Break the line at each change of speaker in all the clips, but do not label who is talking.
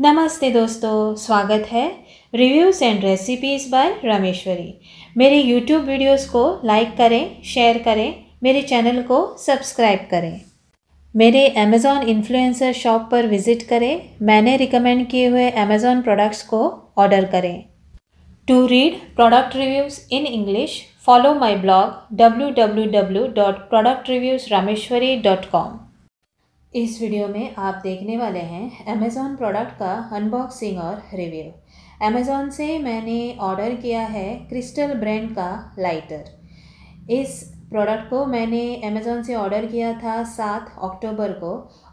नमस्ते दोस्तों स्वागत है reviews and recipes by Rameshwari मेरे यूट्यूब वीडियोस को लाइक करें शेयर करें मेरे चैनल को सब्सक्राइब करें मेरे अमेज़ॉन इन्फ्लुएंसर शॉप पर विज़िट करें मैंने रिकमेंड किए हुए अमेज़ॉन प्रोडक्ट्स को ऑर्डर करें to read product reviews in English follow my blog W W W dot product reviews Rameshwari dot com इस वीडियो में आप देखने वाले हैं अमेज़ॉन प्रोडक्ट का अनबॉक्सिंग और रिव्यू अमेज़ॉन से मैंने ऑर्डर किया है क्रिस्टल ब्रांड का लाइटर इस प्रोडक्ट को मैंने अमेज़ॉन से ऑर्डर किया था सात अक्टूबर को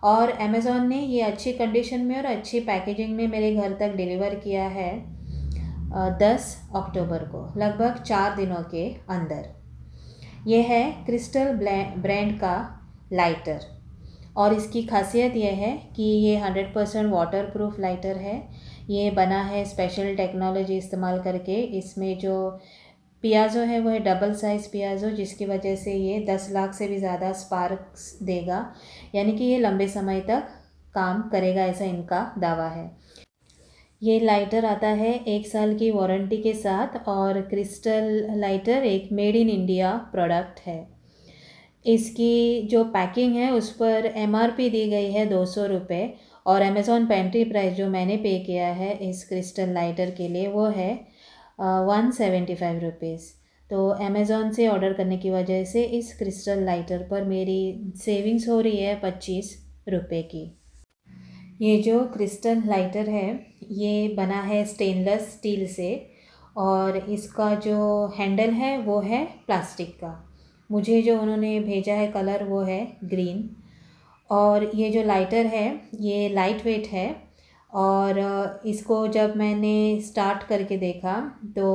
और अमेज़ॉन ने ये अच्छी कंडीशन में और अच्छी पैकेजिंग में मेरे घर तक डिलीवर किया है दस अक्टूबर को लगभग चार दिनों के अंदर यह है क्रिस्टल ब्रांड का लाइटर और इसकी खासियत यह है कि ये hundred percent water proof lighter है ये बना है स्पेशल टेक्नोलॉजी इस्तेमाल करके इसमें जो पियाज़ो है वो है डबल साइज़ पियाज़ो जिसकी वजह से ये दस लाख से भी ज़्यादा स्पार्क्स देगा यानी कि ये लंबे समय तक काम करेगा ऐसा इनका दावा है ये लाइटर आता है एक साल की वारंटी के साथ और क्रिस्टल लाइटर एक मेड इन इंडिया प्रोडक्ट है इसकी जो पैकिंग है उस पर एम आर पी दी गई है दो सौ रुपये और अमेज़ॉन पेंट्री प्राइस जो मैंने पे किया है इस क्रिस्टल लाइटर के लिए वो है वन सेवेंटी फाइव रुपीज़ तो अमेज़ॉन से ऑर्डर करने की वजह से इस क्रिस्टल लाइटर पर मेरी सेविंग्स हो रही है पच्चीस रुपये की ये जो क्रिस्टल लाइटर है ये बना है स्टेनलेस स्टील से और इसका जो हैंडल है वो है प्लास्टिक का मुझे जो उन्होंने भेजा है कलर वो है ग्रीन और ये जो लाइटर है ये लाइट वेट है और इसको जब मैंने स्टार्ट करके देखा तो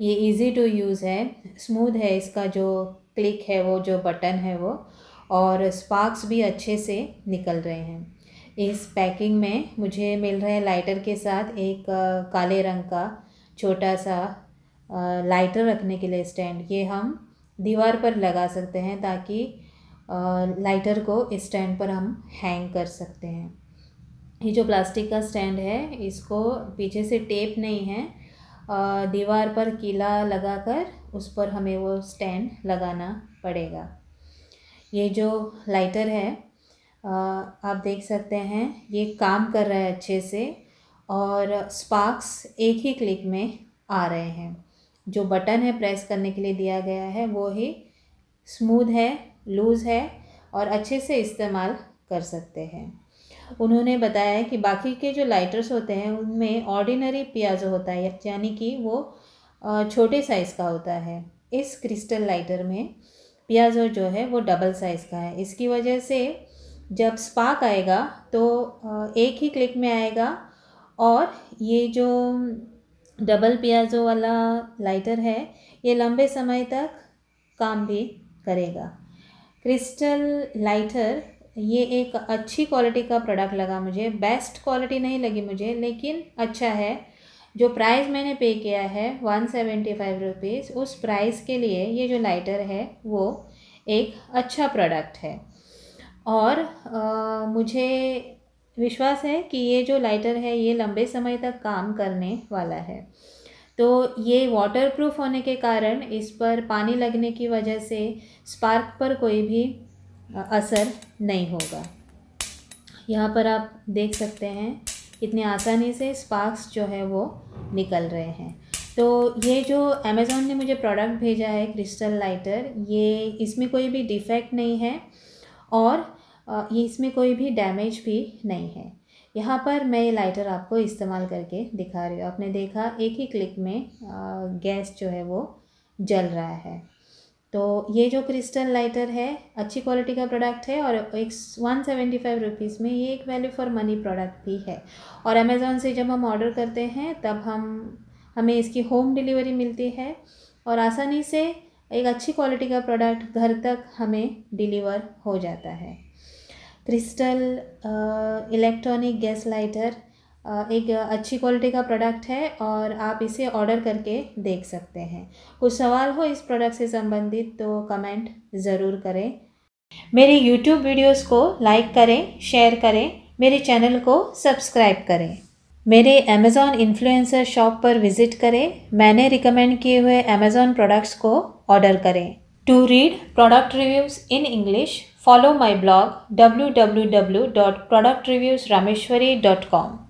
ये इजी टू यूज़ है स्मूथ है इसका जो क्लिक है वो जो बटन है वो और स्पार्क्स भी अच्छे से निकल रहे हैं इस पैकिंग में मुझे मिल रहे लाइटर के साथ एक काले रंग का छोटा सा लाइटर रखने के लिए स्टैंड ये हम दीवार पर लगा सकते हैं ताकि लाइटर को स्टैंड पर हम हैंग कर सकते हैं ये जो प्लास्टिक का स्टैंड है इसको पीछे से टेप नहीं है दीवार पर कीला लगाकर उस पर हमें वो स्टैंड लगाना पड़ेगा ये जो लाइटर है आप देख सकते हैं ये काम कर रहा है अच्छे से और स्पार्क्स एक ही क्लिक में आ रहे हैं जो बटन है प्रेस करने के लिए दिया गया है वो ही स्मूथ है लूज़ है और अच्छे से इस्तेमाल कर सकते हैं उन्होंने बताया है कि बाकी के जो लाइटर्स होते हैं उनमें ऑर्डिनरी पियाजो होता है यानी कि वो छोटे साइज़ का होता है इस क्रिस्टल लाइटर में पियाजो जो है वो डबल साइज़ का है इसकी वजह से जब स्पार्क आएगा तो एक ही क्लिक में आएगा और ये जो डबल पियाजो वाला लाइटर है ये लंबे समय तक काम भी करेगा क्रिस्टल लाइटर ये एक अच्छी क्वालिटी का प्रोडक्ट लगा मुझे बेस्ट क्वालिटी नहीं लगी मुझे लेकिन अच्छा है जो प्राइस मैंने पे किया है वन सेवेंटी फाइव रुपीज़ उस प्राइस के लिए ये जो लाइटर है वो एक अच्छा प्रोडक्ट है और आ, मुझे विश्वास है कि ये जो लाइटर है ये लंबे समय तक काम करने वाला है तो ये वाटर प्रूफ होने के कारण इस पर पानी लगने की वजह से स्पार्क पर कोई भी असर नहीं होगा यहाँ पर आप देख सकते हैं इतने आसानी से स्पार्क्स जो है वो निकल रहे हैं तो ये जो अमेज़ोन ने मुझे प्रोडक्ट भेजा है क्रिस्टल लाइटर ये इसमें कोई भी डिफेक्ट नहीं है और ये इसमें कोई भी डैमेज भी नहीं है यहाँ पर मैं ये लाइटर आपको इस्तेमाल करके दिखा रही हूँ आपने देखा एक ही क्लिक में गैस जो है वो जल रहा है तो ये जो क्रिस्टल लाइटर है अच्छी क्वालिटी का प्रोडक्ट है और एक वन सेवेंटी फाइव रुपीज़ में ये एक वैल्यू फॉर मनी प्रोडक्ट भी है और अमेज़ोन से जब हम ऑर्डर करते हैं तब हम हमें इसकी होम डिलीवरी मिलती है और आसानी से एक अच्छी क्वालिटी का प्रोडक्ट घर तक हमें डिलीवर हो जाता है क्रिस्टल इलेक्ट्रॉनिक गैस लाइटर एक अच्छी क्वालिटी का प्रोडक्ट है और आप इसे ऑर्डर करके देख सकते हैं कुछ सवाल हो इस प्रोडक्ट से संबंधित तो कमेंट ज़रूर करें मेरी यूट्यूब वीडियोस को लाइक करें शेयर करें मेरे चैनल को सब्सक्राइब करें मेरे अमेज़ॉन इन्फ्लुएंसर शॉप पर विज़िट करें मैंने रिकमेंड किए हुए अमेज़ॉन प्रोडक्ट्स को ऑर्डर करें to read product reviews in English Follow my blog www.productreviewsrameshwari.com.